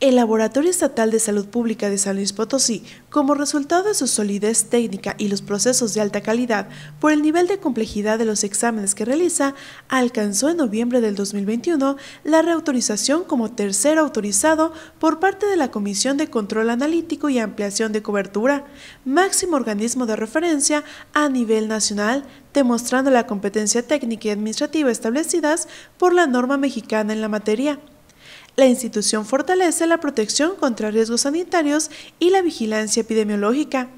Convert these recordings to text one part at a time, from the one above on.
El Laboratorio Estatal de Salud Pública de San Luis Potosí, como resultado de su solidez técnica y los procesos de alta calidad por el nivel de complejidad de los exámenes que realiza, alcanzó en noviembre del 2021 la reautorización como tercer autorizado por parte de la Comisión de Control Analítico y Ampliación de Cobertura, máximo organismo de referencia a nivel nacional, demostrando la competencia técnica y administrativa establecidas por la norma mexicana en la materia. La institución fortalece la protección contra riesgos sanitarios y la vigilancia epidemiológica.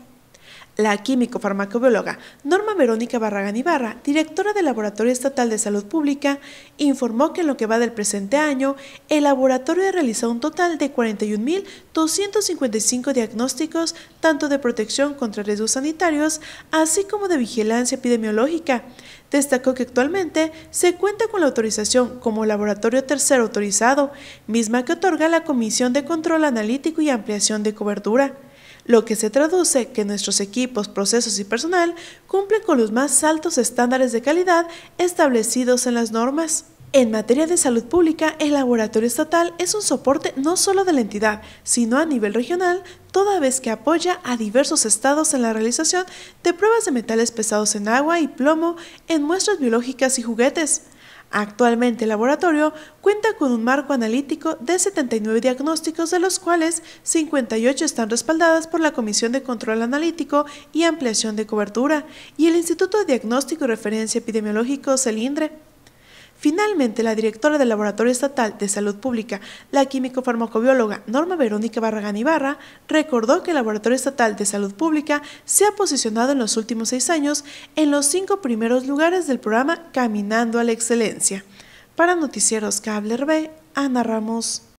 La químico-farmacobióloga Norma Verónica Barragán Ibarra, directora del Laboratorio Estatal de Salud Pública, informó que en lo que va del presente año, el laboratorio ha realizado un total de 41.255 diagnósticos, tanto de protección contra riesgos sanitarios, así como de vigilancia epidemiológica, Destacó que actualmente se cuenta con la autorización como laboratorio tercero autorizado, misma que otorga la Comisión de Control Analítico y Ampliación de Cobertura, lo que se traduce que nuestros equipos, procesos y personal cumplen con los más altos estándares de calidad establecidos en las normas. En materia de salud pública, el laboratorio estatal es un soporte no solo de la entidad, sino a nivel regional, toda vez que apoya a diversos estados en la realización de pruebas de metales pesados en agua y plomo, en muestras biológicas y juguetes. Actualmente el laboratorio cuenta con un marco analítico de 79 diagnósticos, de los cuales 58 están respaldadas por la Comisión de Control Analítico y Ampliación de Cobertura y el Instituto de Diagnóstico y Referencia Epidemiológico Celindre. Finalmente, la directora del Laboratorio Estatal de Salud Pública, la químico-farmacobióloga Norma Verónica Barragán Ibarra, recordó que el Laboratorio Estatal de Salud Pública se ha posicionado en los últimos seis años en los cinco primeros lugares del programa Caminando a la Excelencia. Para Noticieros Cable RB, Ana Ramos.